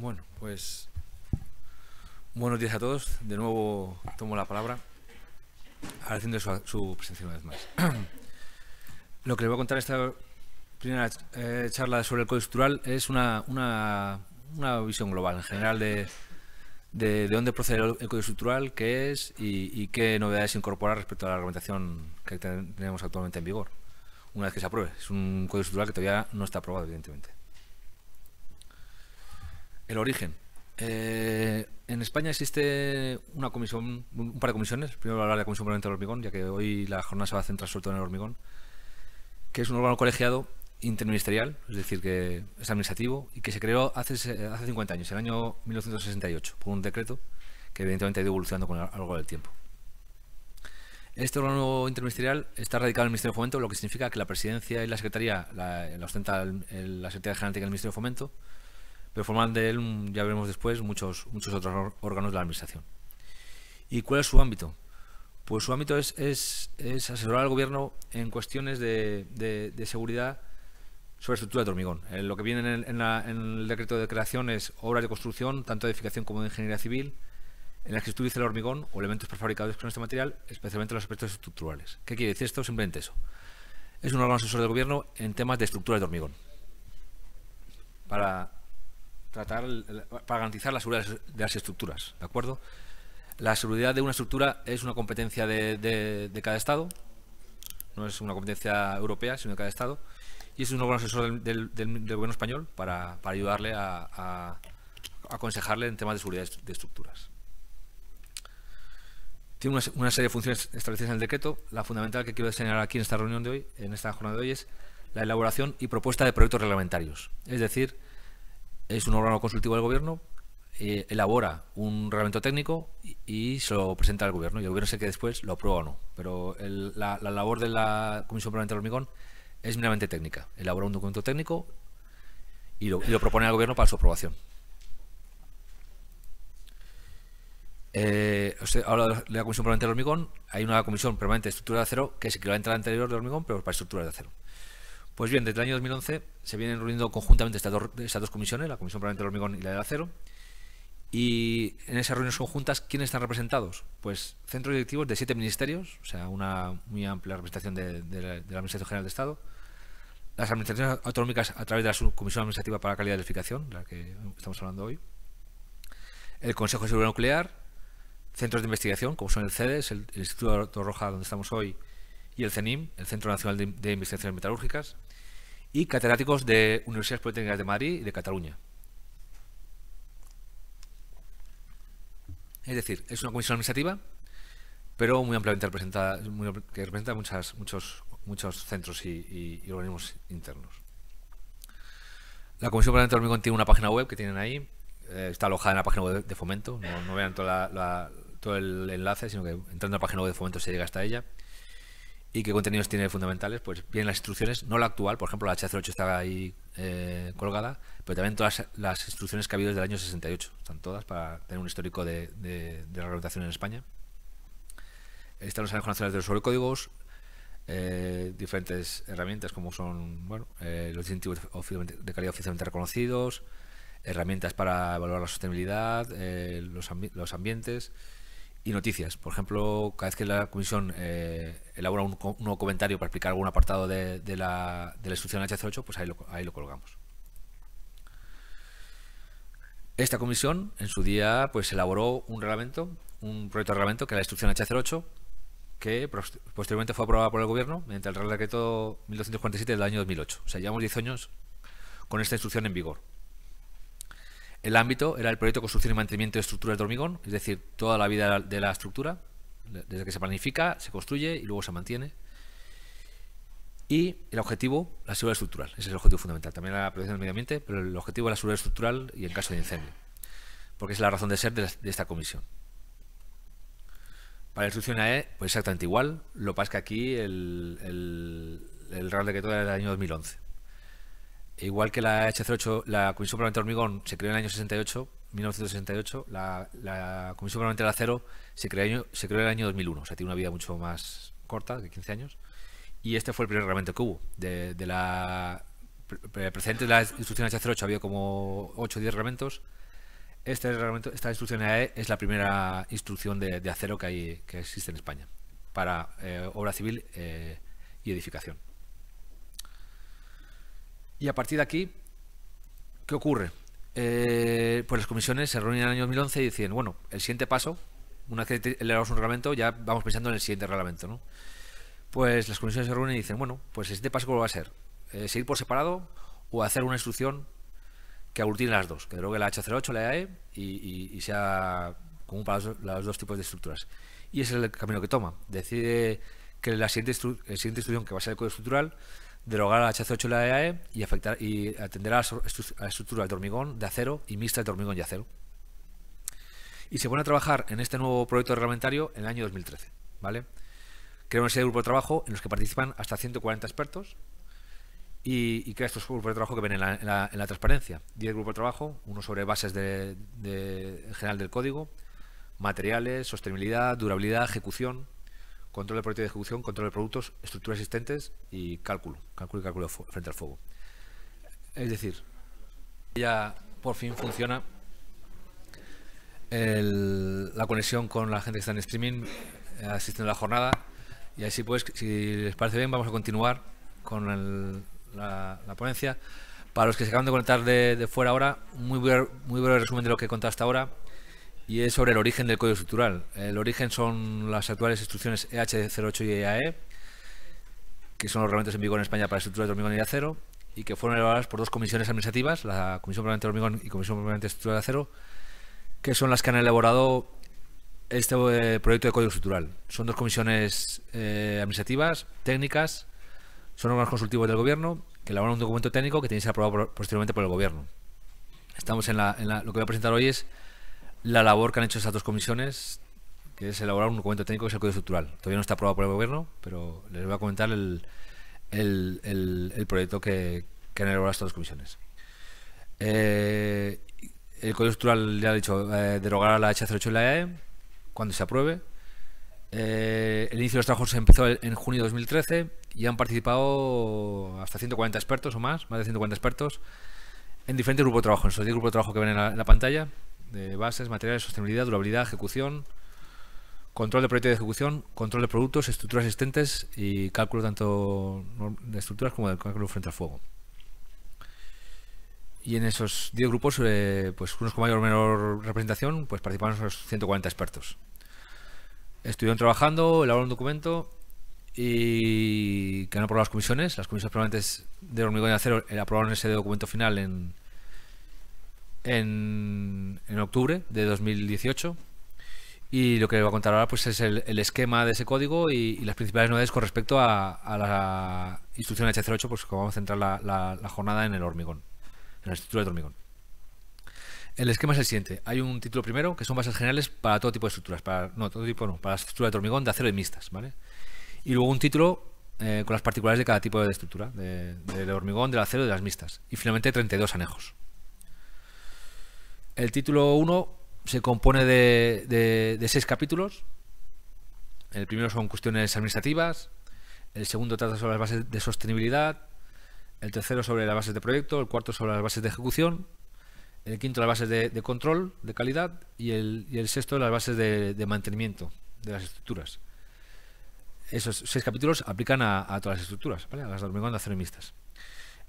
Bueno, pues buenos días a todos. De nuevo tomo la palabra agradeciendo su, presencia una vez más. Lo que les voy a contar esta primera eh, charla sobre el código estructural es una, una, visión global en general de, de, dónde procede el código estructural, qué es y, y, qué novedades incorporar respecto a la reglamentación que tenemos actualmente en vigor, una vez que se apruebe. Es un código estructural que todavía no está aprobado, evidentemente. El origen. Eh, en España existe una comisión, un par de comisiones. Primero hablar de la Comisión Permanente del Hormigón, ya que hoy la jornada se va a centrar sobre todo en el hormigón, que es un órgano colegiado interministerial, es decir, que es administrativo y que se creó hace, hace 50 años, en el año 1968, por un decreto que evidentemente ha ido evolucionando con el, largo del tiempo. Este órgano interministerial está radicado en el Ministerio de Fomento, lo que significa que la presidencia y la secretaría la, ostenta la Secretaría General del Ministerio de Fomento, pero forman de él, mm, ya veremos después, muchos, muchos otros órganos de la Administración. ¿Y cuál es su ámbito? Pues su ámbito es, asesorar al Gobierno en cuestiones de, seguridad sobre estructura de hormigón. en eh, lo que viene en el, decreto de creación es obras de construcción, tanto de edificación como de ingeniería civil, en las que se el hormigón o elementos prefabricados con este material, especialmente los aspectos estructurales. ¿Qué quiere decir esto? Simplemente eso. Es un órgano asesor del Gobierno en temas de estructuras de hormigón. Para tratar para garantizar la seguridad de las estructuras, ¿de acuerdo? La seguridad de una estructura es una competencia de, cada Estado, no es una competencia europea, sino de cada Estado, y es un órgano asesor del, gobierno español para, ayudarle a, aconsejarle en temas de seguridad de estructuras. Tiene una, una serie de funciones establecidas en el decreto. La fundamental que quiero señalar aquí en esta reunión de hoy, en esta jornada de hoy, es la elaboración y propuesta de proyectos reglamentarios. Es decir, es un órgano consultivo del gobierno, eh, elabora un reglamento técnico y, se lo presenta al gobierno. Y el gobierno sé que después lo aprueba o no. Pero la, labor de la Comisión Permanente del Hormigón es meramente técnica. Elabora un documento técnico y lo, propone al gobierno para su aprobación. Eh, habla de la Comisión Permanente del Hormigón. Hay una Comisión Permanente de Estructura de Acero que es equivalente a la anterior de hormigón, pero para estructuras de acero. Pues bien, desde el año 2011 se vienen reuniendo conjuntamente estas dos, comisiones, la Comisión Permanente del Hormigón y la del Acero. Y en esas reuniones conjuntas, ¿quiénes están representados? Pues centros directivos de siete ministerios, o sea, una muy amplia representación de, la, Administración General de Estado. Las administraciones autonómicas a través de la Comisión Administrativa para la Calidad de la Edificación, la que estamos hablando hoy. El Consejo de Seguridad Nuclear, centros de investigación, como son el CEDES, el, Instituto de Roja, donde estamos hoy, y el CENIM, el Centro Nacional de Investigaciones Metalúrgicas y catedráticos de Universidades Politécnicas de Madrid y de Cataluña. Es decir, es una comisión administrativa, pero muy ampliamente representada, que representa muchas, muchos, muchos centros y, organismos internos. La Comisión Permanente del Hormigón tiene una página web que tienen ahí, eh, está alojada en la página web de Fomento, no, vean todo el enlace, sino que entrando en la página web de Fomento se llega hasta ella y qué contenidos tiene fundamentales, pues bien las instrucciones, no la actual, por ejemplo, la H08 está ahí eh, colgada, pero también todas las instrucciones que ha habido desde el año 68, están todas para tener un histórico de, la reglamentación en España. están los años nacionales de los sobrecódigos, eh, diferentes herramientas como son bueno, eh, los distintivos de calidad oficialmente reconocidos, herramientas para evaluar la sostenibilidad, los, los ambientes y noticias. Por ejemplo, cada vez que la comisión eh, elabora un, nuevo comentario para explicar algún apartado de, la, instrucción H08, pues ahí lo, ahí colgamos. Esta comisión en su día pues elaboró un reglamento, un proyecto de reglamento que era la instrucción H08, que posteriormente fue aprobada por el gobierno mediante el Real Decreto 1247 del año 2008. O sea, llevamos 10 años con esta instrucción en vigor. El ámbito era el proyecto de construcción y mantenimiento de estructuras de hormigón, es decir, toda la vida de la estructura, desde que se planifica, se construye y luego se mantiene. Y el objetivo, la seguridad estructural, ese es el objetivo fundamental. También la protección del medio ambiente, pero el objetivo es la seguridad estructural y en caso de incendio, porque es la razón de ser de, esta comisión. Para la instrucción AE, pues exactamente igual, lo pasa que aquí el, el, de Real todo era del año 2011. Igual que la HC8, la Comisión Parlamentaria de Hormigón se creó en el año 68, 1968, la, la Comisión Parlamentaria de Acero se creó, se creó en el año 2001, o sea, tiene una vida mucho más corta, de 15 años, y este fue el primer reglamento que hubo. De, la precedente de la instrucción H08 había como 8 o 10 reglamentos. Este reglamento, esta instrucción AE e es la primera instrucción de, acero que, hay, que existe en España para eh, obra civil eh, y edificación. Y a partir de aquí, ¿qué ocurre? Eh, pues las comisiones se reúnen en el año 2011 y dicen, bueno, el siguiente paso, una vez que un reglamento, ya vamos pensando en el siguiente reglamento, ¿no? Pues las comisiones se reúnen y dicen, bueno, pues el siguiente paso ¿cómo va a ser? Eh, ¿Seguir por separado o hacer una instrucción que aglutine las dos? Que creo que la H08, la EAE e y, sea común para los, dos tipos de estructuras. Y ese es el camino que toma. Decide que la siguiente, la siguiente instrucción, que va a ser el código estructural, derogar la HC8 y la EAE y, afectar, y atender a la, estructura de hormigón de acero y mixta de hormigón y acero. Y se pone a trabajar en este nuevo proyecto reglamentario en el año 2013. ¿vale? Crea una serie de grupos de trabajo en los que participan hasta 140 expertos y, crea estos grupos de trabajo que ven en la, transparencia. 10 grupos de trabajo, uno sobre bases de, general del código, materiales, sostenibilidad, durabilidad, ejecución, control de proyecto de ejecución, control de productos, estructuras existentes y cálculo, cálculo y cálculo frente al fuego. Es decir, ya por fin funciona la conexión con la gente que está en streaming, eh, asistiendo a la jornada. Y así pues, si les parece bien, vamos a continuar con la, ponencia. Para los que se acaban de conectar de, fuera ahora, muy muy breve resumen de lo que he contado hasta ahora. Y es sobre el origen del código estructural. El origen son las actuales instrucciones EH08 y EAE, e, que son los reglamentos en vigor en España para estructura de hormigón y acero, y que fueron elaboradas por dos comisiones administrativas, la Comisión Permanente de Hormigón y Comisión Permanente de Estructura de Acero, que son las que han elaborado este eh, proyecto de código estructural. Son dos comisiones eh, administrativas, técnicas, son órganos consultivos del gobierno, que elaboran un documento técnico que tiene que ser aprobado posteriormente por el gobierno. Estamos en, en la, lo que voy a presentar hoy es la labor que han hecho estas dos comisiones, que es elaborar un documento técnico es el Código Estructural. Todavía no está aprobado por el Gobierno, pero les voy a comentar el, proyecto que, han elaborado estas dos comisiones. Eh, el Código Estructural, ya ha dicho, eh, derogar a la H08 y la EAE e cuando se apruebe. Eh, el inicio de los trabajos empezó en junio de 2013 y han participado hasta 140 expertos o más, más de 140 expertos, en diferentes grupos de trabajo, en esos 10 grupos de trabajo que ven en la pantalla de bases, materiales, sostenibilidad, durabilidad, ejecución, control de proyectos de ejecución, control de productos, estructuras existentes y cálculo tanto de estructuras como de cálculo frente al fuego. Y en esos 10 grupos, eh, pues unos con mayor o menor representación, pues participaron unos 140 expertos. Estuvieron trabajando, elaboraron un documento y que han aprobado las comisiones. Las comisiones permanentes de hormigón y acero eh, aprobaron ese documento final en, en, octubre de 2018. Y lo que voy a contar ahora pues, es el, esquema de ese código y, las principales novedades con respecto a, la instrucción H08, pues que vamos a centrar la, jornada en el hormigón, en la estructura de hormigón. El esquema es el siguiente. Hay un título primero que son bases generales para todo tipo de estructuras, para, no, todo tipo no, para la estructura de hormigón de acero y mixtas, ¿vale? Y luego un título eh, con las particulares de cada tipo de estructura, del hormigón, del acero y de las mixtas. Y finalmente 32 anejos. El título 1 se compone de, seis capítulos. El primero son cuestiones administrativas, el segundo trata sobre las bases de sostenibilidad, el tercero sobre las bases de proyecto, el cuarto sobre las bases de ejecución, el quinto las bases de, control, de calidad, y el, sexto las bases de, mantenimiento de las estructuras. Esos seis capítulos aplican a, todas las estructuras, ¿vale? a las de hormigón de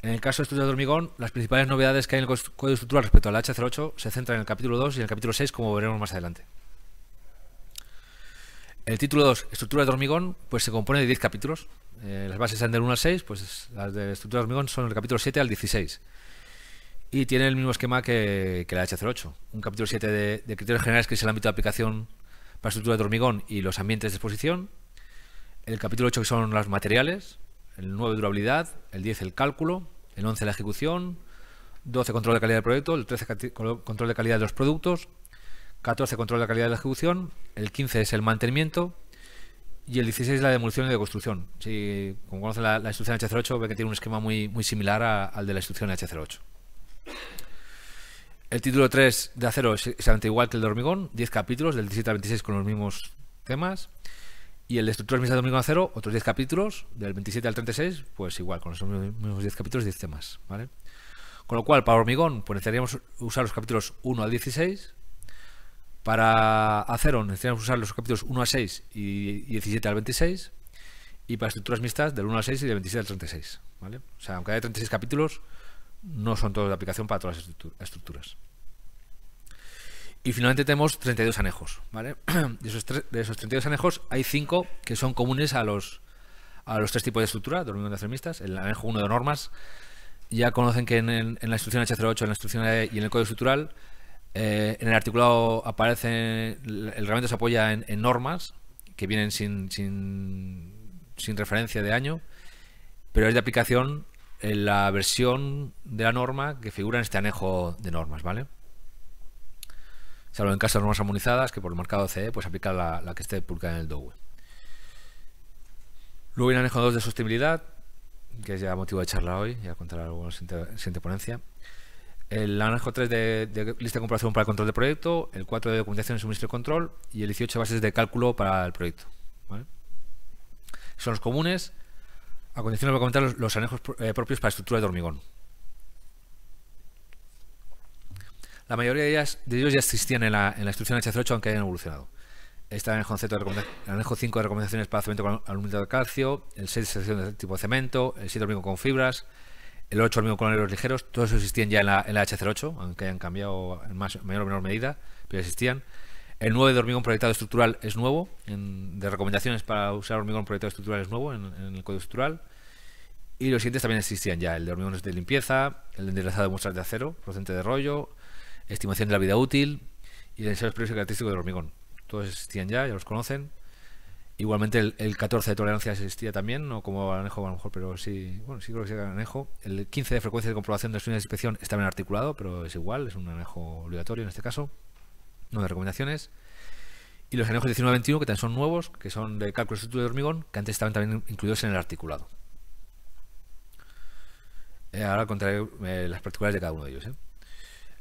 en el caso de estructura de hormigón, las principales novedades que hay en el código estructural respecto a la H08 se centran en el capítulo 2 y en el capítulo 6, como veremos más adelante. El título 2, estructura de hormigón, pues se compone de 10 capítulos. Eh, las bases están del 1 al 6, pues las de estructura de hormigón son del capítulo 7 al 16. Y tiene el mismo esquema que, la H08. Un capítulo 7 de, criterios generales, que es el ámbito de aplicación para estructura de hormigón y los ambientes de exposición. El capítulo 8, que son los materiales. El 9, durabilidad. El 10, el cálculo el 11 la ejecución, 12 control de calidad del proyecto, el 13 control de calidad de los productos, 14 control de calidad de la ejecución, el 15 es el mantenimiento y el 16 es la demolición y construcción. Si, como conocen la, instrucción H08, ve que tiene un esquema muy, similar al de la instrucción H08. El título 3 de acero es exactamente igual que el de hormigón, 10 capítulos del 17 al 26 con los mismos temas. Y el de Destructor Misa a Cero, otros 10 capítulos, del 27 al 36, pues igual, con los mismos 10 capítulos, 10 temas, Con lo cual, para Hormigón, pues necesitaríamos usar los capítulos 1 al 16. Para Acero necesitaríamos usar los capítulos 1 al 6 y 17 al 26. Y para estructuras mixtas, del 1 al 6 y del 27 al 36, O sea, aunque haya 36 capítulos, no son todos de aplicación para todas las estructuras. Y finalmente tenemos 32 anejos, ¿vale? De esos, de esos 32 anejos hay cinco que son comunes a los, a los tres tipos de estructura, hormigón, de El anejo 1 de normas, ya conocen que en, la instrucción H08, en la instrucción e y en el código estructural, eh, en el articulado aparece, el, reglamento se apoya en, normas que vienen sin, sin, sin, referencia de año, pero es de aplicación en la versión de la norma que figura en este anejo de normas, ¿vale? salvo en caso de normas armonizadas que por el marcado CE pues aplica la, que esté publicada en el DOWE. Luego hay el anejo 2 de sostenibilidad, que es ya motivo de charla hoy, ya contará algo en la siguiente ponencia. El anejo 3 de, lista de Comprobación para el control de proyecto, el 4 de documentación, suministro de control y el 18 bases de cálculo para el proyecto. Son los comunes, a condición de comentar los, anejos eh, propios para estructuras de hormigón. La mayoría de, ellas, de ellos ya existían en la, en la instrucción H08, aunque hayan evolucionado. Están en el concepto de anejo 5 de recomendaciones para cemento con aluminio de calcio, el 6 de sección de tipo de cemento, el 7 hormigón con fibras, el 8 hormigón con aleros ligeros, todos existían ya en la, en la H08, aunque hayan cambiado en más, mayor o menor medida, pero existían. El 9 de hormigón proyectado estructural es nuevo, de recomendaciones para usar hormigón proyectado estructural es nuevo en, el código estructural. Y los siguientes también existían ya, el de hormigón de limpieza, el de enderezado de muestras de acero procedente de rollo, estimación de la vida útil y el precio y característico del hormigón. Todos existían ya, ya los conocen. Igualmente el, 14 de tolerancia existía también, no como anejo a lo mejor, pero sí, bueno, sí creo que sí anejo. El 15 de frecuencia de comprobación de las de inspección está bien articulado, pero es igual, es un anejo obligatorio en este caso, no de recomendaciones. Y los anejos 19-21, que también son nuevos, que son de cálculo estructural de hormigón, que antes estaban también incluidos en el articulado. Eh, ahora contaré eh, las particulares de cada uno de ellos. ¿eh?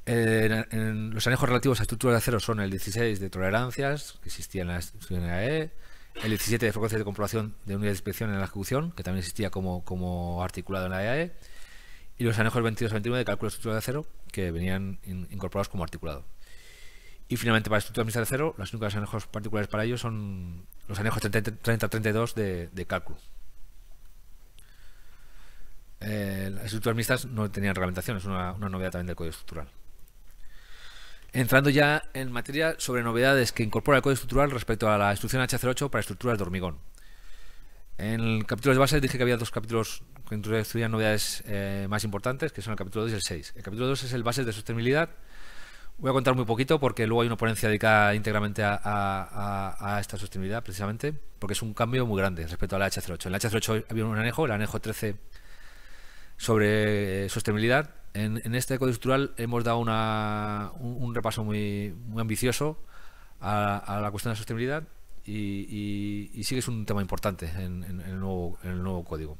En, los anejos relativos a estructuras de acero son el 16 de tolerancias, que existía en la, EAE, e, el 17 de frecuencias de comprobación de unidad de inspección en la ejecución, que también existía como, articulado en la EAE, e, y los anejos 22 y 29 de cálculo de estructuras de acero, que venían incorporados como articulado. Y finalmente, para estructuras mixtas de acero, los únicos anejos particulares para ellos son los anejos 30-32 de, cálculo. Eh, las estructuras mixtas no tenían reglamentación, es una novedad también del código estructural. Entrando ya en materia sobre novedades que incorpora el código estructural respecto a la instrucción H08 para estructuras de hormigón. En el capítulo de bases dije que había dos capítulos que estudian novedades eh, más importantes, que son el capítulo 2 y el 6. El capítulo 2 es el base de sostenibilidad. Voy a contar muy poquito porque luego hay una ponencia dedicada íntegramente a, esta sostenibilidad, precisamente, porque es un cambio muy grande respecto a la H08. En la H08 había un anejo, el anejo 13 sobre eh, sostenibilidad, en, este Código Estructural hemos dado un, repaso muy, ambicioso a, la cuestión de la sostenibilidad y, sigue sí que es un tema importante en, el, nuevo, código.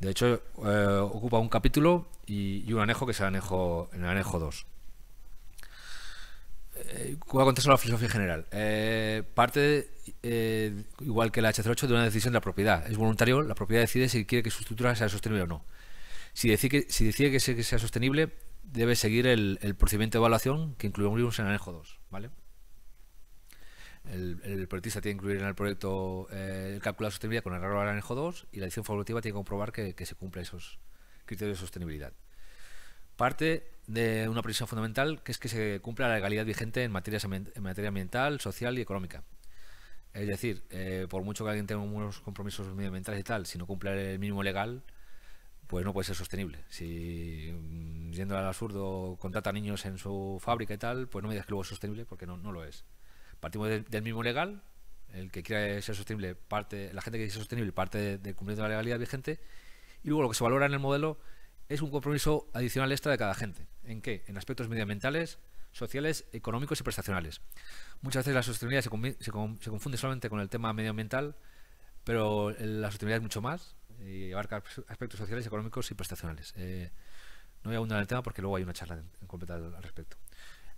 De hecho, eh, ocupa un capítulo y, un anejo que es el anejo, el anejo 2. Eh, voy a contestar la filosofía general. Eh, parte, eh, igual que la H08, de una decisión de la propiedad. Es voluntario, la propiedad decide si quiere que su estructura sea sostenible o no. Si decide que, si que, sea, sostenible, debe seguir el, procedimiento de evaluación que un incluimos en el anejo 2. ¿vale? El, proyectista tiene que incluir en el proyecto eh, el cálculo de sostenibilidad con el error del anejo 2 y la edición formativa tiene que comprobar que, se cumplen esos criterios de sostenibilidad. Parte de una precisión fundamental que es que se cumpla la legalidad vigente en, materia ambiental, social y económica. Es decir, eh, por mucho que alguien tenga unos compromisos medioambientales y tal, si no cumple el mínimo legal, pues no puede ser sostenible. Si mm, yendo al absurdo contrata niños en su fábrica y tal, pues no me digas que luego es sostenible porque no, lo es. Partimos del mismo legal, el que quiera ser sostenible, parte, la gente que quiere ser sostenible parte del de cumplimiento de la legalidad vigente, y luego lo que se valora en el modelo es un compromiso adicional extra de cada gente. ¿En qué? En aspectos medioambientales, sociales, económicos y prestacionales. Muchas veces la sostenibilidad se, se confunde solamente con el tema medioambiental, pero la sostenibilidad es mucho más y abarca aspectos sociales, económicos y prestacionales. Eh, no voy a abundar en el tema porque luego hay una charla completa al respecto.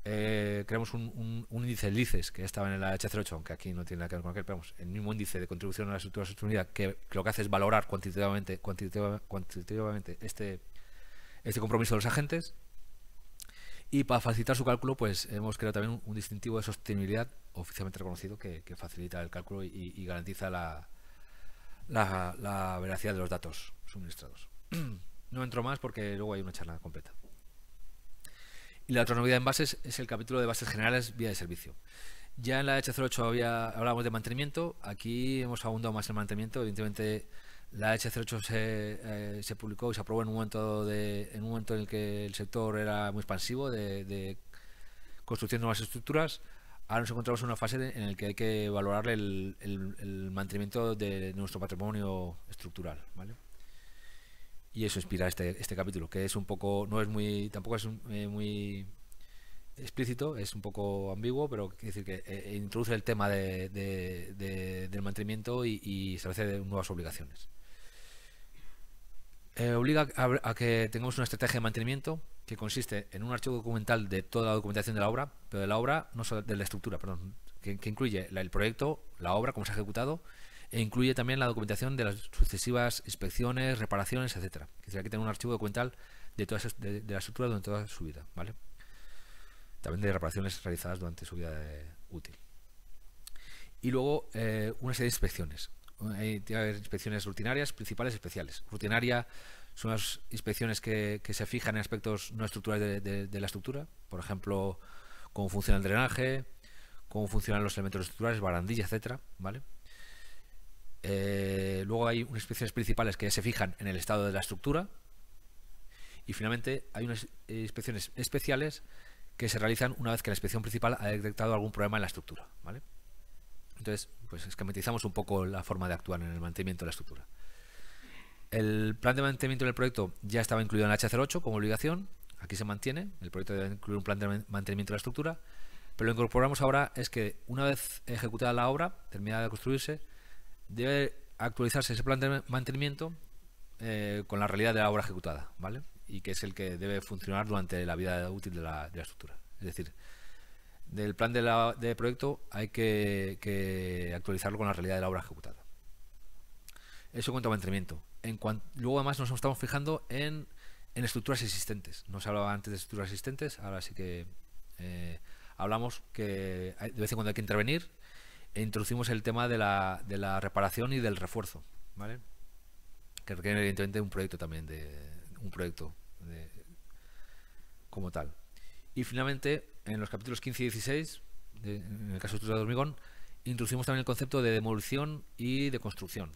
Eh, creamos un, índice de LICES que estaba en la H08, aunque aquí no tiene nada que ver con aquel, pero el mismo índice de contribución a la estructura de sostenibilidad que, lo que hace es valorar cuantitativamente, cuantitativamente, este, este compromiso de los agentes. Y para facilitar su cálculo, pues hemos creado también un, distintivo de sostenibilidad oficialmente reconocido que, facilita el cálculo y garantiza la, la, veracidad de los datos suministrados. No entro más porque luego hay una charla completa. Y la otra novedad en bases es el capítulo de bases generales vía de servicio. Ya en la H08 hablábamos de mantenimiento, aquí hemos abundado más en mantenimiento. Evidentemente, la H08 eh, se, publicó y se aprobó en un, momento de, en un momento en el que el sector era muy expansivo de, de construcción nuevas estructuras ahora nos encontramos en una fase en la que hay que valorar el, mantenimiento de nuestro patrimonio estructural, ¿vale? Y eso inspira este, este capítulo, que es un poco, no es muy, tampoco es eh, muy explícito, es un poco ambiguo, pero que eh, introduce el tema del mantenimiento y, y establece nuevas obligaciones. Eh, obliga a, que tengamos una estrategia de mantenimiento que consiste en un archivo documental de toda la documentación de la obra, pero de la obra, no solo de la estructura, perdón, que, incluye el proyecto, la obra, cómo se ha ejecutado, e incluye también la documentación de las sucesivas inspecciones, reparaciones, etc. Que que tenga un archivo documental de, toda de, la estructura durante toda su vida, ¿vale? También de reparaciones realizadas durante su vida eh, útil. Y luego eh, una serie de inspecciones, hay inspecciones rutinarias, principales, y especiales. Rutinaria son las inspecciones que, se fijan en aspectos no estructurales de, la estructura, por ejemplo, cómo funciona el drenaje, cómo funcionan los elementos estructurales, barandilla, etcétera, ¿vale? Eh, luego hay unas inspecciones principales que se fijan en el estado de la estructura. Y finalmente hay unas eh, inspecciones especiales que se realizan una vez que la inspección principal ha detectado algún problema en la estructura. ¿vale? Entonces, pues esquematizamos un poco la forma de actuar en el mantenimiento de la estructura. El plan de mantenimiento del proyecto ya estaba incluido en la H08 como obligación, aquí se mantiene, el proyecto debe incluir un plan de mantenimiento de la estructura, pero lo incorporamos ahora es que una vez ejecutada la obra, terminada de construirse, debe actualizarse ese plan de mantenimiento eh, con la realidad de la obra ejecutada, ¿vale? Y que es el que debe funcionar durante la vida útil de la, de la estructura. Es decir, del plan de, proyecto hay que, actualizarlo con la realidad de la obra ejecutada. Eso en cuanto a mantenimiento. En luego además nos estamos fijando en, estructuras existentes. No se hablaba antes de estructuras existentes, ahora sí que eh, hablamos que de vez en cuando hay que intervenir e introducimos el tema de la, reparación y del refuerzo, ¿vale? Que requiere evidentemente un proyecto también de un proyecto como tal. Y finalmente, en los capítulos 15 y 16, en el caso de estructura de hormigón, introducimos también el concepto de demolición y de construcción.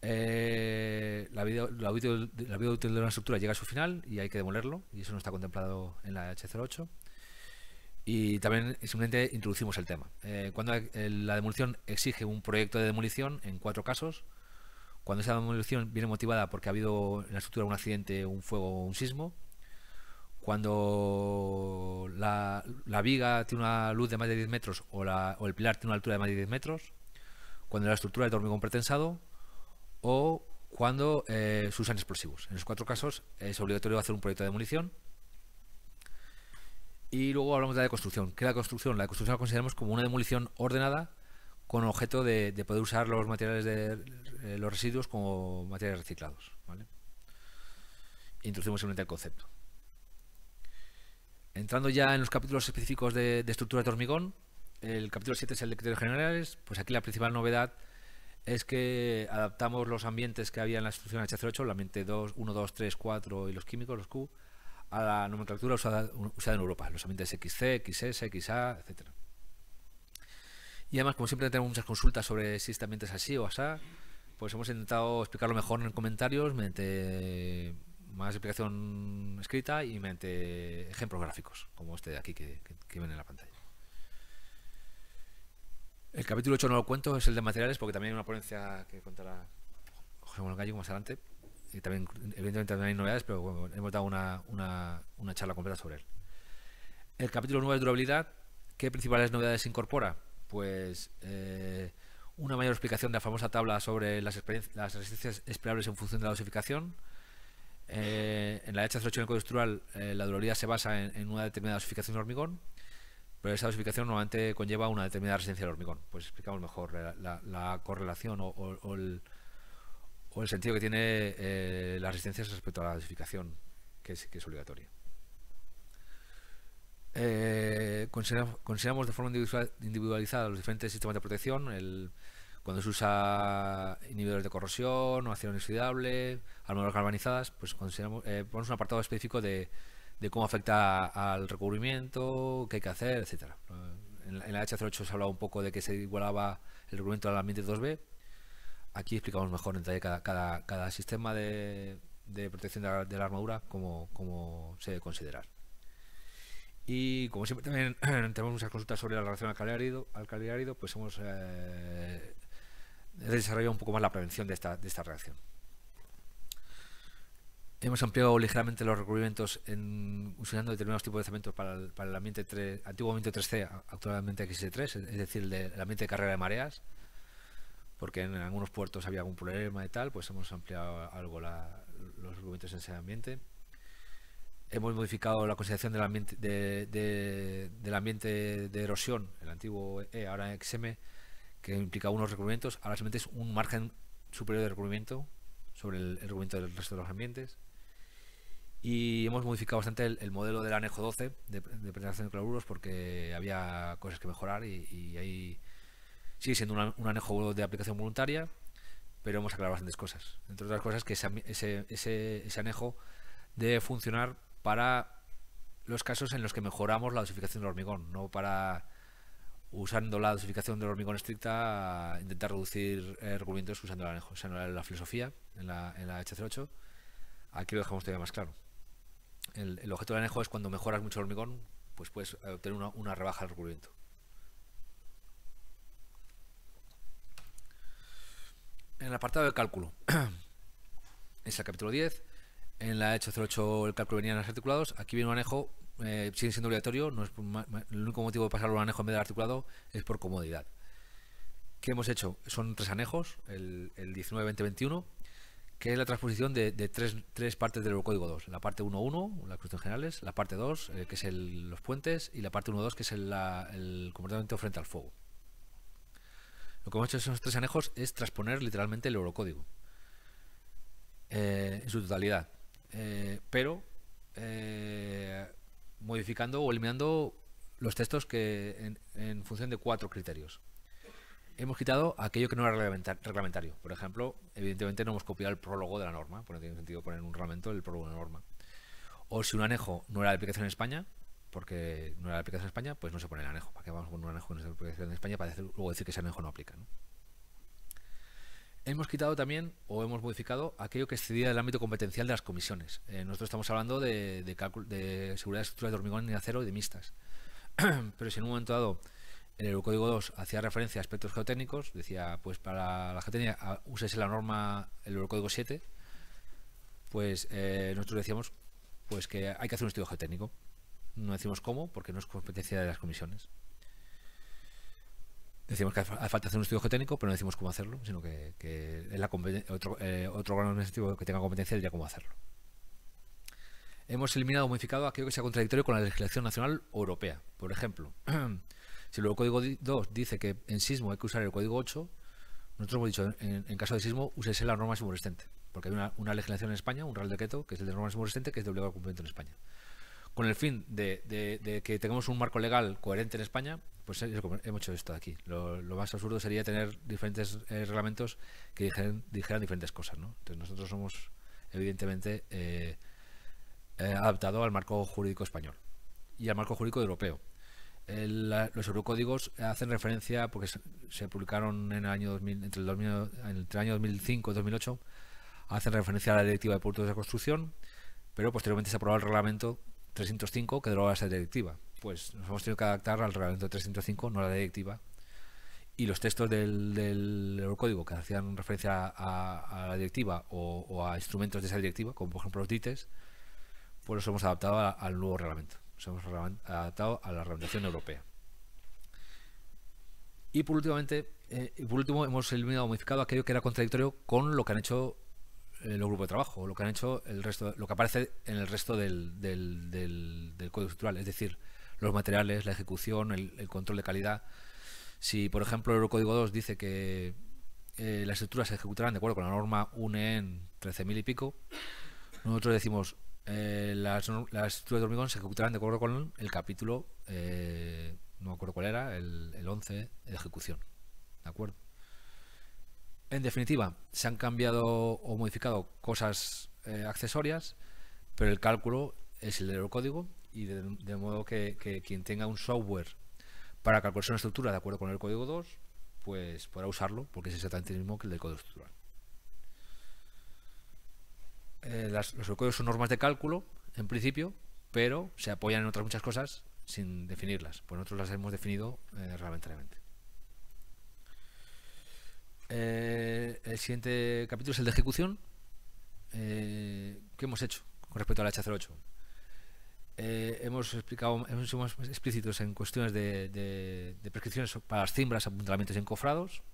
Eh, la, vida, útil de una estructura llega a su final y hay que demolerlo, y eso no está contemplado en la H08. Y también simplemente introducimos el tema. Eh, cuando la demolición exige un proyecto de demolición, en cuatro casos, cuando esa demolición viene motivada porque ha habido en la estructura un accidente, un fuego o un sismo, cuando la, viga tiene una luz de más de 10 metros o, el pilar tiene una altura de más de 10 metros, cuando la estructura es de hormigón pretensado o cuando eh, se usan explosivos. En los cuatro casos es obligatorio hacer un proyecto de demolición. Y luego hablamos de la construcción. ¿Qué es la construcción? La construcción la consideramos como una demolición ordenada con objeto de, poder usar los materiales de eh, los residuos como materiales reciclados. Introducimos simplemente el concepto. Entrando ya en los capítulos específicos de, estructura de hormigón, el capítulo 7 es el de criterios generales, pues aquí la principal novedad es que adaptamos los ambientes que había en la instrucción H08, el ambiente 2, 1, 2, 3, 4 y los químicos, los Q, a la nomenclatura usada, en Europa, los ambientes XC, XS, XA, etc. Y además, como siempre tenemos muchas consultas sobre si este ambiente es así o asá, pues hemos intentado explicarlo mejor en comentarios mediante más explicación escrita y mediante ejemplos gráficos, como este de aquí que, ven en la pantalla. El capítulo 8 no lo cuento, es el de materiales, porque también hay una ponencia que contará José Manuel más adelante. Y también, evidentemente, también hay novedades, pero hemos dado una, una, una charla completa sobre él. El capítulo 9 es durabilidad. ¿Qué principales novedades incorpora? Pues eh, una mayor explicación de la famosa tabla sobre las, las resistencias esperables en función de la dosificación eh, en la hecha 08 del Código la durabilidad se basa en, una determinada dosificación de hormigón, pero esa dosificación normalmente conlleva una determinada resistencia al hormigón. Pues explicamos mejor la, correlación o, el, sentido que tiene eh, las resistencias respecto a la dosificación, que es, que es obligatoria. Eh, consideramos de forma individualizada los diferentes sistemas de protección, cuando se usa inhibidores de corrosión o acero inoxidable, armaduras galvanizadas, pues consideramos, eh, ponemos un apartado específico de, cómo afecta al recubrimiento, qué hay que hacer, etcétera. En la, H08 se hablaba un poco de que se igualaba el recubrimiento al ambiente 2B. Aquí explicamos mejor en detalle cada, sistema de, protección de la, armadura, cómo, se debe considerar. Y como siempre también tenemos muchas consultas sobre la relación al árido, pues hemos eh, desarrollado un poco más la prevención de esta, reacción. Hemos ampliado ligeramente los recubrimientos en, usando determinados tipos de cementos para el, ambiente 3, antiguo ambiente 3C, actualmente XC3, es decir, el, ambiente de carrera de mareas, porque en algunos puertos había algún problema y tal, pues hemos ampliado algo los recubrimientos en ese ambiente. Hemos modificado la consideración del ambiente de, del ambiente de erosión, el antiguo E, ahora XM, que implica unos recubrimientos, ahora simplemente es un margen superior de recubrimiento sobre el, recubrimiento del resto de los ambientes. Y hemos modificado bastante el, modelo del anejo 12 de, presentación de cloruros porque había cosas que mejorar y, ahí sigue siendo un anejo de aplicación voluntaria, pero hemos aclarado bastantes cosas. Entre otras cosas, que ese, ese, ese anejo debe funcionar para los casos en los que mejoramos la dosificación del hormigón, no para usando la dosificación del hormigón estricta, intentar reducir el eh, recubrimientos usando el anejo. o sea, la, filosofía en la, H08. Aquí lo dejamos todavía más claro. El, objeto del anejo es cuando mejoras mucho el hormigón, pues puedes obtener una, rebaja del recubrimiento. En el apartado de cálculo, es el capítulo 10. En la H08 el cálculo venían los articulados. Aquí viene un anejo eh, sigue siendo obligatorio, no es el único motivo de pasar un anejo en medio del articulado es por comodidad. ¿Qué hemos hecho? Son tres anejos, el, 19, 20, 21, que es la transposición de, tres, partes del eurocódigo 2. La parte 1.1, las cuestiones generales, la parte 2, eh, que es los puentes, y la parte 1-2 que es el, comportamiento frente al fuego. Lo que hemos hecho en esos tres anejos es transponer literalmente el eurocódigo eh, en su totalidad. Eh, pero modificando o eliminando los textos que en, función de cuatro criterios. Hemos quitado aquello que no era reglamentario. Por ejemplo, evidentemente no hemos copiado el prólogo de la norma, porque no tiene sentido poner en un reglamento el prólogo de la norma. O si un anejo no era de aplicación en España, porque no era de aplicación en España, pues no se pone el anejo. ¿Para qué vamos a poner un anejo en aplicación en España para luego decir que ese anejo no aplica? Hemos quitado también o hemos modificado aquello que excedía el ámbito competencial de las comisiones. Eh, nosotros estamos hablando de, seguridad estructural de hormigón y acero y de mixtas. Pero si en un momento dado el Eurocódigo 2 hacía referencia a aspectos geotécnicos, decía, pues para la geotécnica úsese la norma, el Eurocódigo 7, pues eh, nosotros decíamos pues que hay que hacer un estudio geotécnico. No decimos cómo, porque no es competencia de las comisiones. Decimos que hace falta hacer un estudio geotécnico, pero no decimos cómo hacerlo, sino que, es otro, eh, otro órgano administrativo que tenga competencia diría cómo hacerlo. Hemos eliminado o modificado aquello que sea contradictorio con la legislación nacional o europea. Por ejemplo, si luego el código 2 dice que en sismo hay que usar el código 8, nosotros hemos dicho, en, en caso de sismo, úsese la norma subrestante, porque hay una, legislación en España, un real decreto, que es el de norma subrestante, que es de obligado cumplimiento en España con el fin de, que tengamos un marco legal coherente en España, pues hemos hecho esto de aquí. Lo, más absurdo sería tener diferentes eh, reglamentos que dijeran, diferentes cosas. Entonces nosotros somos, evidentemente, adaptados eh, eh, adaptado al marco jurídico español y al marco jurídico europeo. los eurocódigos hacen referencia, porque se, publicaron en el año 2000, entre, el el año 2005 y 2008, hacen referencia a la directiva de Puntos de construcción, pero posteriormente se aprobó el reglamento 305 que droga esa directiva. Pues nos hemos tenido que adaptar al reglamento 305, no a la directiva. Y los textos del, del, código que hacían referencia a, la directiva o, a instrumentos de esa directiva, como por ejemplo los DITES, pues los hemos adaptado al nuevo reglamento. Los hemos adaptado a la reglamentación europea. Y por, últimamente, eh, por último, hemos eliminado o modificado aquello que era contradictorio con lo que han hecho eh, los grupos de trabajo, lo que han hecho el resto, lo que aparece en el resto del, código estructural, es decir, los materiales, la ejecución, el, control de calidad. Si, por ejemplo, el código 2 dice que eh, las estructuras se ejecutarán de acuerdo con la norma UNEN 13.000 y pico, nosotros decimos eh, las, estructuras de hormigón se ejecutarán de acuerdo con el capítulo, eh, no me acuerdo cuál era, el, el 11 de ejecución. ¿De acuerdo? En definitiva, se han cambiado o modificado cosas eh, accesorias, pero el cálculo es el del código y de, modo que, quien tenga un software para calcular una estructura de acuerdo con el código 2, pues podrá usarlo porque es exactamente el mismo que el del código estructural. Eh, los códigos son normas de cálculo, en principio, pero se apoyan en otras muchas cosas sin definirlas, pues nosotros las hemos definido eh, reglamentariamente. Eh, el siguiente capítulo es el de ejecución. Eh, ¿Qué hemos hecho con respecto al H08? Eh, hemos explicado, hemos sido más explícitos en cuestiones de, prescripciones para las cimbras, apuntalamientos y encofrados,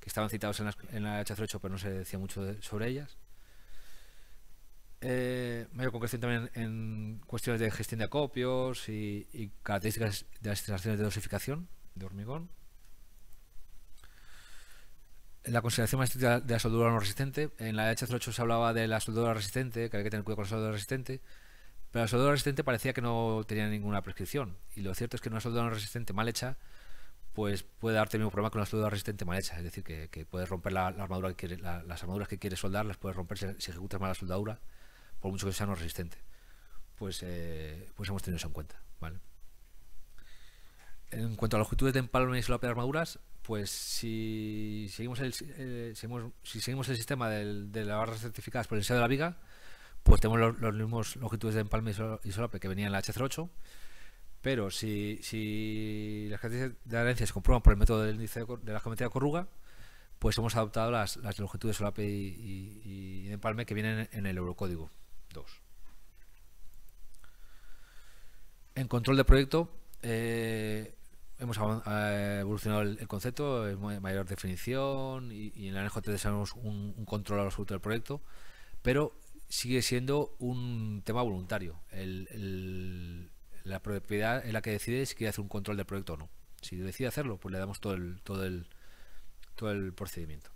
que estaban citados en, la H08, pero no se decía mucho sobre ellas. mayor concreción también en cuestiones de gestión de acopios y, y características de las instalaciones de dosificación de hormigón la consideración más estricta de la soldadura no resistente. En la H08 se hablaba de la soldadura resistente, que hay que tener cuidado con la soldadura resistente, pero la soldadura resistente parecía que no tenía ninguna prescripción. Y lo cierto es que una soldadura no resistente mal hecha, pues puede darte el mismo problema que una soldadura resistente mal hecha. Es decir, que, puedes romper la, armadura que las armaduras que quieres soldar, las puedes romper si, ejecutas mal la soldadura, por mucho que sea no resistente. Pues, eh, pues hemos tenido eso en cuenta. ¿vale? En cuanto a longitudes de empalme y solape de armaduras, pues si seguimos el, eh, sistema de las barras certificadas por el ensayo de la viga, pues tenemos los, mismas mismos longitudes de empalme y solape que venían en la H08, pero si, las características de adherencia se comprueban por el método del índice de la geometría de corruga, pues hemos adoptado las, longitudes de solape y, de empalme que vienen en el Eurocódigo 2. En control de proyecto, eh, hemos evolucionado el, concepto, es mayor definición y, en la NJ tenemos un, un control absoluto del proyecto, pero sigue siendo un tema voluntario. la propiedad es la que decide si quiere hacer un control del proyecto o no. Si decide hacerlo, pues le damos todo el, todo el, todo el procedimiento.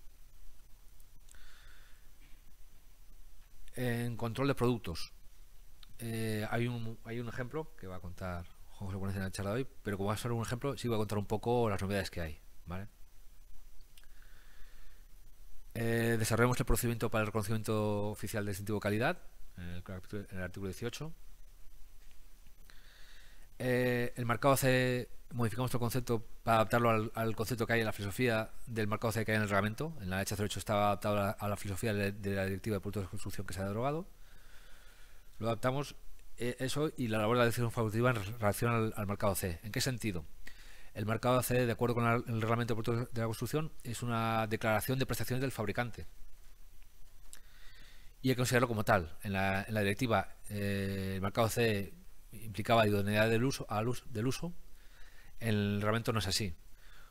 En control de productos. Eh, hay, un, hay un ejemplo que va a contar como se conoce en la charla de hoy, pero como va a ser un ejemplo, sí voy a contar un poco las novedades que hay. Eh, desarrollamos el procedimiento para el reconocimiento oficial del distintivo calidad, en el, artículo 18. el eh, marcado C, modificamos el concepto para adaptarlo al, concepto que hay en la filosofía del marcado C que hay en el reglamento. En la H08 estaba adaptado a la, filosofía de, de, la Directiva de Productos de Construcción que se ha derogado. Lo adaptamos eh, eso y la labor de la decisión facultativa en relación al, mercado C. ¿En qué sentido? El mercado C, de acuerdo con el reglamento de la construcción, es una declaración de prestaciones del fabricante. Y hay que considerarlo como tal. En la, directiva, eh, el mercado C implicaba idoneidad del uso, al uso. El reglamento no es así.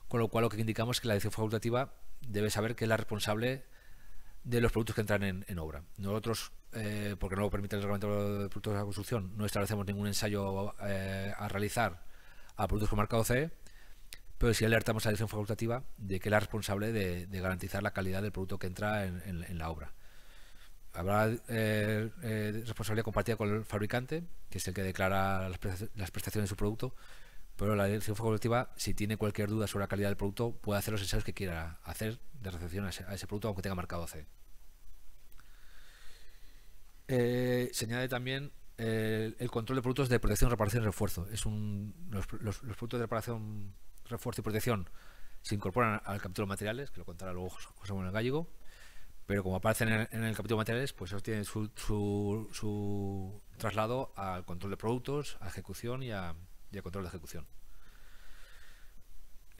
Con lo cual, lo que indicamos es que la decisión facultativa debe saber que es la responsable de los productos que entran en, en obra. Nosotros eh, porque no lo permite el reglamento de productos de la construcción, no establecemos ningún ensayo eh, a realizar a productos con marcado CE, pero sí alertamos a la dirección facultativa de que es la responsable de, garantizar la calidad del producto que entra en, la obra. Habrá eh, responsabilidad compartida con el fabricante, que es el que declara las prestaciones de su producto, pero la dirección facultativa, si tiene cualquier duda sobre la calidad del producto, puede hacer los ensayos que quiera hacer de recepción a ese, a ese producto, aunque tenga marcado CE eh, se añade también eh, el, control de productos de protección, reparación y refuerzo. Es un, los, los, productos de reparación, refuerzo y protección se incorporan al capítulo de materiales, que lo contará luego José Manuel Gallego, pero como aparecen en el, capítulo de capítulo materiales, pues eso tienen su, traslado al control de productos, a ejecución y y a control de ejecución.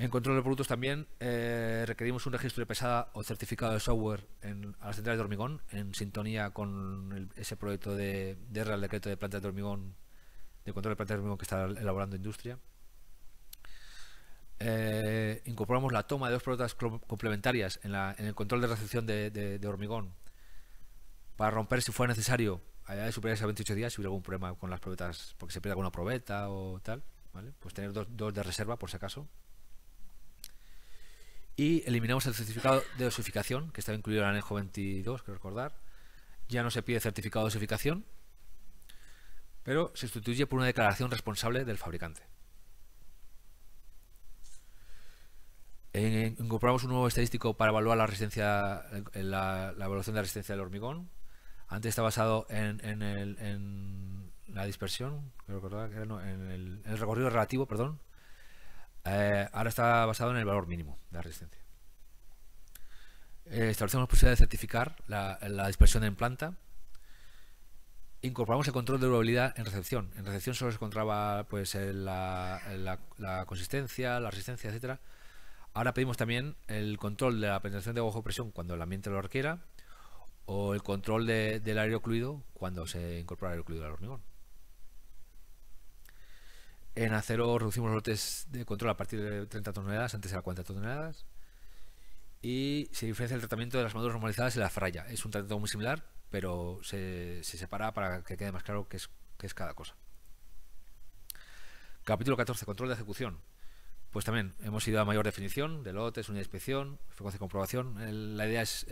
En control de productos también eh, requerimos un registro de pesada o certificado de software en, a las centrales de hormigón, en sintonía con ese proyecto de, de, Real Decreto de plantas de hormigón, de control de plantas de hormigón que está elaborando industria. Eh, incorporamos la toma de dos probetas complementarias en, el control de recepción de, hormigón para romper si fuera necesario, edad de superiores a 28 días, si hubiera algún problema con las probetas, porque se pierde alguna probeta o tal, pues tener dos, dos de reserva por si acaso y eliminamos el certificado de dosificación, que estaba incluido en el anejo 22, creo recordar. Ya no se pide certificado de dosificación, pero se sustituye por una declaración responsable del fabricante. incorporamos un nuevo estadístico para evaluar la, resistencia, eh, la, evaluación de resistencia del hormigón. Antes está basado en, la dispersión, recordar, en el recorrido relativo, perdón, eh, ahora está basado en el valor mínimo de la resistencia. Eh, establecemos la posibilidad de certificar la, dispersión en planta. Incorporamos el control de durabilidad en recepción. En recepción solo se encontraba pues, la, consistencia, la resistencia, etcétera. Ahora pedimos también el control de la penetración de bajo presión cuando el ambiente lo requiera o el control del aire ocluido cuando se incorpora el ocluido al hormigón. En acero reducimos los lotes de control a partir de 30 toneladas, antes era 40 toneladas. Y se diferencia el tratamiento de las maduras normalizadas y la fralla Es un tratamiento muy similar, pero se, separa para que quede más claro qué es, cada cosa. Capítulo 14, control de ejecución. Pues también hemos ido a mayor definición de lotes, unidad de inspección, frecuencia de comprobación. la idea es,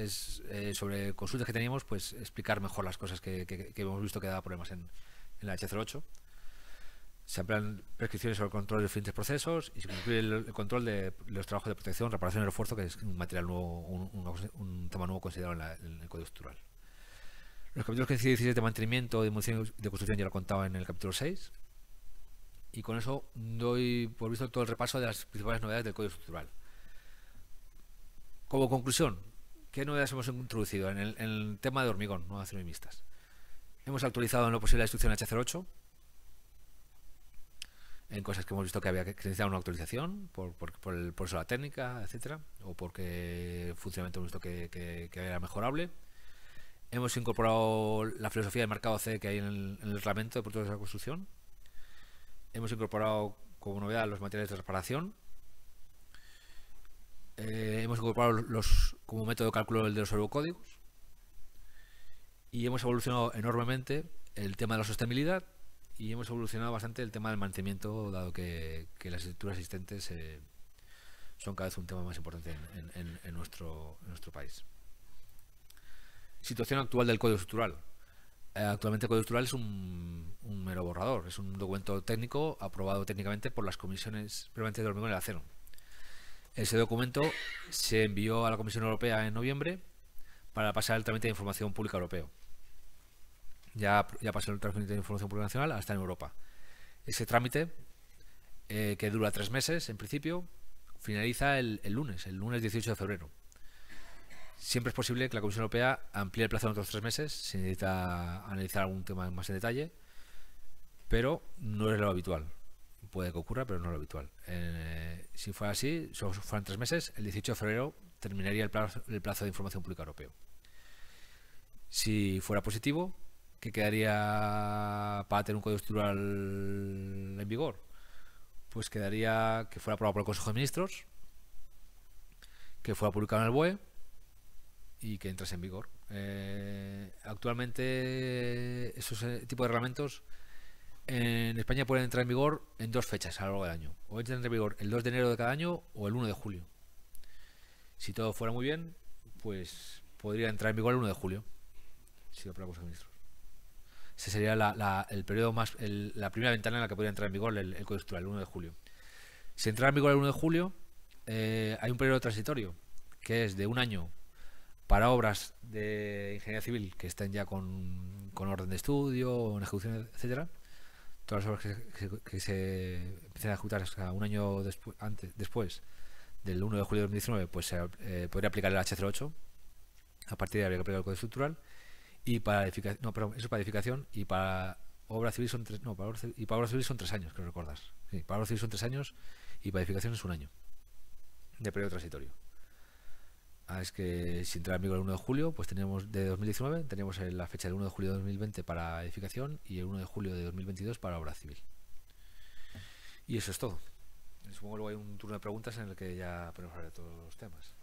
eh, sobre consultas que teníamos, pues explicar mejor las cosas que, hemos visto que daba problemas en, en la H08 se amplían prescripciones sobre el control de diferentes procesos y se incluye el, control de los trabajos de protección, reparación y refuerzo, que es un material nuevo, un, tema nuevo considerado en, el Código Estructural. Los capítulos 15 y 16 de mantenimiento, de, construcción ya lo contaba en el capítulo 6. Y con eso doy por visto todo el repaso de las principales novedades del Código Estructural. Como conclusión, ¿qué novedades hemos introducido en el, tema de hormigón, nuevas Hemos actualizado en lo posible la instrucción H08, en cosas que hemos visto que había que necesitar una actualización por, por, eso la técnica, etcétera, o porque el funcionamiento hemos visto que, era mejorable. Hemos incorporado la filosofía de mercado C que hay en el, reglamento de productos de construcción. Hemos incorporado como novedad los materiales de reparación. Eh, hemos incorporado los, como método de cálculo el de los eurocódigos Y hemos evolucionado enormemente el tema de la sostenibilidad y hemos evolucionado bastante el tema del mantenimiento, dado que, las estructuras existentes eh, son cada vez un tema más importante en, nuestro, país. Situación actual del Código Estructural. Eh, actualmente el Código Estructural es un, mero borrador, es un documento técnico aprobado técnicamente por las comisiones permanentes de hormigón y acero. Ese documento se envió a la Comisión Europea en noviembre para pasar el trámite de información pública europeo ya, ya pasó el trámite de información pública nacional hasta en Europa. Ese trámite, eh, que dura tres meses en principio, finaliza el, lunes, el lunes 18 de febrero. Siempre es posible que la Comisión Europea amplíe el plazo de otros tres meses, si necesita analizar algún tema más en detalle, pero no es lo habitual. Puede que ocurra, pero no es lo habitual. Eh, si fuera así, si fueran tres meses, el 18 de febrero terminaría el plazo de información pública europeo. Si fuera positivo, que quedaría para tener un código estructural en vigor? Pues quedaría que fuera aprobado por el Consejo de Ministros, que fuera publicado en el BOE y que entrase en vigor. Eh, actualmente esos eh, tipos de reglamentos en España pueden entrar en vigor en dos fechas a lo largo del año. O entran en vigor el 2 de enero de cada año o el 1 de julio. Si todo fuera muy bien, pues podría entrar en vigor el 1 de julio, si lo aprueba el Consejo de Ministros. Ese sería la, el periodo más, la primera ventana en la que podría entrar en vigor el, Código Estructural, el 1 de julio. Si entra en vigor el 1 de julio, eh, hay un periodo transitorio, que es de un año para obras de ingeniería civil que estén ya con, orden de estudio, en ejecución, etcétera. Todas las obras que, se empiecen a ejecutar hasta un año antes, después del 1 de julio de 2019, pues se eh, podría aplicar el H08. A partir de haber aplicado el Código Estructural y para edificación, eso es para edificación y para obra civil son tres, no, para y para civil son tres años, que recordas. para obra civil son tres años y para edificación es un año de periodo transitorio. Ah, es que si entra amigo el 1 de julio, pues tenemos de 2019, tenemos la fecha del 1 de julio de 2020 para edificación y el 1 de julio de 2022 para obra civil. Y eso es todo. Supongo que luego hay un turno de preguntas en el que ya podemos hablar de todos los temas.